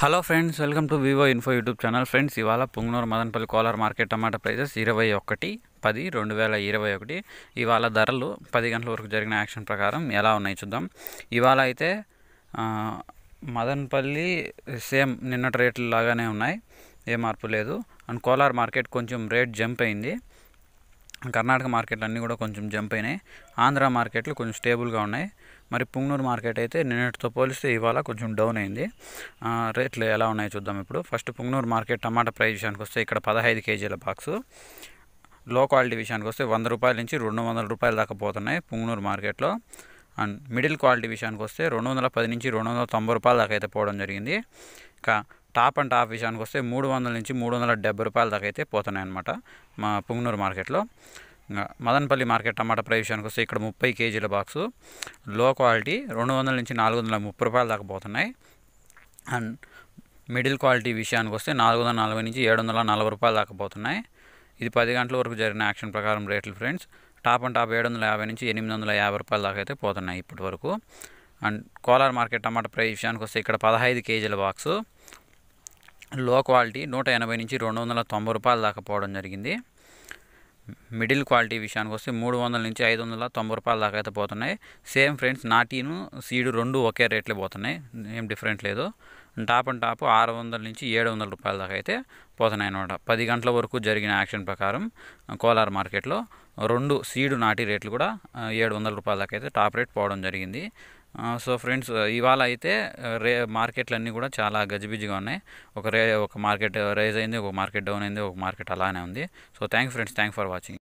hello friends welcome to Vivo info YouTube channel friends ఇవాళ Punganur Madanapalle Kolar market tomato prices ఇరవై ఒకటి పది రెండు వేల ఇరవై ఒకటి ఇవాళ ధరలు పది గంటల వరకు జరిగిన యాక్షన్ ప్రకారం ఎలా ఉన్నాయి చూద్దాం ఇవాళ అయితే మదనపల్లి సేమ్ నిన్నటి రేట్లు లాగానే ఉన్నాయి ఏ మార్పు లేదు అండ్ కోలార్ మార్కెట్ కొంచెం రేట్ జంప్ అయింది కర్ణాటక మార్కెట్లు అన్నీ కూడా కొంచెం జంప్ అయినాయి ఆంధ్ర మార్కెట్లు కొంచెం స్టేబుల్గా ఉన్నాయి మరి పుంగనూరు మార్కెట్ అయితే నిన్నటితో పోలిస్తే ఇవాళ కొంచెం డౌన్ అయింది రేట్లు ఎలా ఉన్నాయో చూద్దాం ఇప్పుడు first Punganur market tomato price విషయానికి వస్తే ఇక్కడ పదహైదు కేజీల బాక్సు లో క్వాలిటీ విషయానికి వస్తే వంద రూపాయల నుంచి రెండు వందల రూపాయల దాకా పోతున్నాయి పుంగనూరు మార్కెట్లో అండ్ మిడిల్ క్వాలిటీ విషయానికి వస్తే రెండు వందల పది నుంచి రెండు వందల తొంభై రూపాయల దాకా అయితే పోవడం జరిగింది ఇంకా టాప్ అండ్ టాప్ విషయానికి వస్తే మూడు వందల నుంచి మూడు వందల డెబ్బై రూపాయల దాకా అయితే పోతున్నాయి అన్నమాట మా పుంగనూరు మార్కెట్లో మదనపల్లి మార్కెట్ టమాటా ప్రైస్ విషయానికి వస్తే ఇక్కడ ముప్పై కేజీల బాక్సు లో క్వాలిటీ రెండు వందల నుంచి నాలుగు వందల ముప్పై రూపాయలు దాకా పోతున్నాయి అండ్ మిడిల్ క్వాలిటీ విషయానికి వస్తే నాలుగు వందల నలభై నుంచి ఏడు వందల నలభై రూపాయలు దాకా పోతున్నాయి ఇది పది గంటల వరకు జరిగిన యాక్షన్ ప్రకారం రేట్లు ఫ్రెండ్స్ టాప్ అండ్ టాప్ ఏడు వందల యాభై నుంచి ఎనిమిది వందల యాభై రూపాయల దాకా అయితే పోతున్నాయి ఇప్పటి వరకు and Kolar market tomato price విషయానికి వస్తే ఇక్కడ పదహైదు కేజీల బాక్సు లో క్వాలిటీ నూట ఎనభై నుంచి రెండు వందల తొంభై రూపాయల దాకా పోవడం జరిగింది మిడిల్ క్వాలిటీ విషయానికి వస్తే మూడు వందల నుంచి ఐదు వందల తొంభై రూపాయల దాకా అయితే పోతున్నాయి సేమ్ ఫ్రెండ్స్ నాటీను సీడు రెండు ఒకే రేట్లే పోతున్నాయి ఏం డిఫరెంట్ లేదు టాప్ అండ్ టాప్ ఆరు వందల నుంచి ఏడు వందల రూపాయల దాకా అయితే పోతున్నాయి అనమాట పది గంటల వరకు జరిగిన యాక్షన్ ప్రకారం కోలార్ మార్కెట్లో రెండు సీడు నాటి రేట్లు కూడా ఏడు వందల రూపాయల దాకా అయితే టాప్ రేట్ పోవడం జరిగింది సో ఫ్రెండ్స్ ఇవాళ అయితే రే మార్కెట్లన్నీ కూడా చాలా గజిబిజిగా ఉన్నాయి ఒక రే ఒక మార్కెట్ రైజ్ అయింది ఒక మార్కెట్ డౌన్ అయింది ఒక మార్కెట్ అలానే ఉంది so thank friends thank for watching